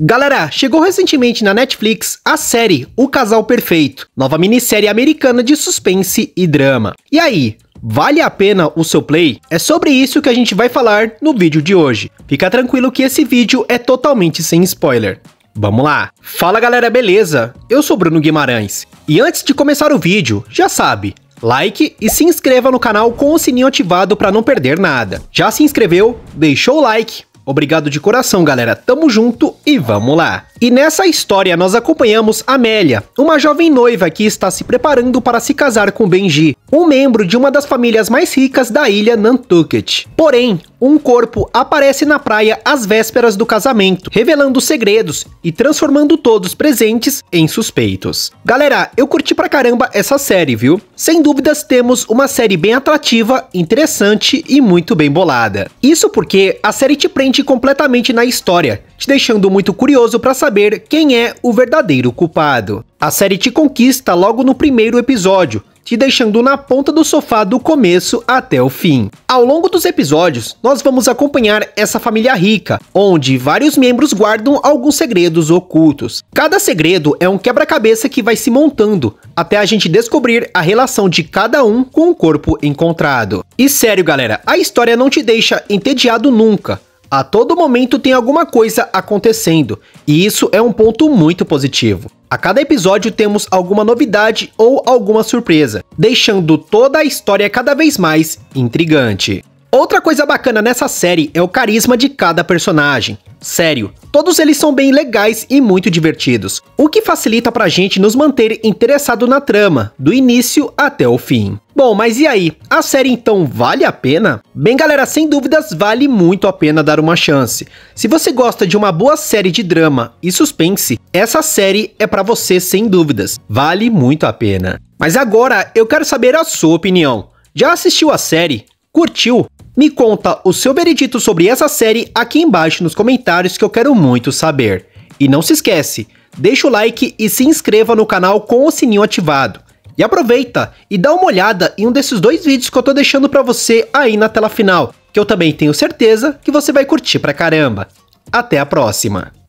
Galera, chegou recentemente na Netflix a série O Casal Perfeito, nova minissérie americana de suspense e drama. E aí, vale a pena o seu play? É sobre isso que a gente vai falar no vídeo de hoje. Fica tranquilo que esse vídeo é totalmente sem spoiler. Vamos lá! Fala galera, beleza? Eu sou Bruno Guimarães. E antes de começar o vídeo, já sabe, like e se inscreva no canal com o sininho ativado para não perder nada. Já se inscreveu? Deixou o like? Obrigado de coração, galera. Tamo junto e vamos lá. E nessa história nós acompanhamos Amélia, uma jovem noiva que está se preparando para se casar com Benji, um membro de uma das famílias mais ricas da ilha Nantucket. Porém, um corpo aparece na praia às vésperas do casamento, revelando segredos e transformando todos presentes em suspeitos. Galera, eu curti pra caramba essa série, viu? Sem dúvidas temos uma série bem atrativa, interessante e muito bem bolada. Isso porque a série te prende completamente na história, te deixando muito curioso para saber quem é o verdadeiro culpado. A série te conquista logo no primeiro episódio, te deixando na ponta do sofá do começo até o fim. Ao longo dos episódios, nós vamos acompanhar essa família rica, onde vários membros guardam alguns segredos ocultos. Cada segredo é um quebra-cabeça que vai se montando, até a gente descobrir a relação de cada um com o corpo encontrado. E sério, galera, a história não te deixa entediado nunca a todo momento tem alguma coisa acontecendo, e isso é um ponto muito positivo. A cada episódio temos alguma novidade ou alguma surpresa, deixando toda a história cada vez mais intrigante. Outra coisa bacana nessa série é o carisma de cada personagem. Sério, todos eles são bem legais e muito divertidos, o que facilita pra gente nos manter interessado na trama, do início até o fim. Bom, mas e aí? A série então vale a pena? Bem, galera, sem dúvidas vale muito a pena dar uma chance. Se você gosta de uma boa série de drama e suspense, essa série é para você sem dúvidas. Vale muito a pena. Mas agora eu quero saber a sua opinião. Já assistiu a série? Curtiu? Me conta o seu veredito sobre essa série aqui embaixo nos comentários que eu quero muito saber. E não se esquece, deixa o like e se inscreva no canal com o sininho ativado. E aproveita e dá uma olhada em um desses dois vídeos que eu tô deixando para você aí na tela final, que eu também tenho certeza que você vai curtir pra caramba. Até a próxima!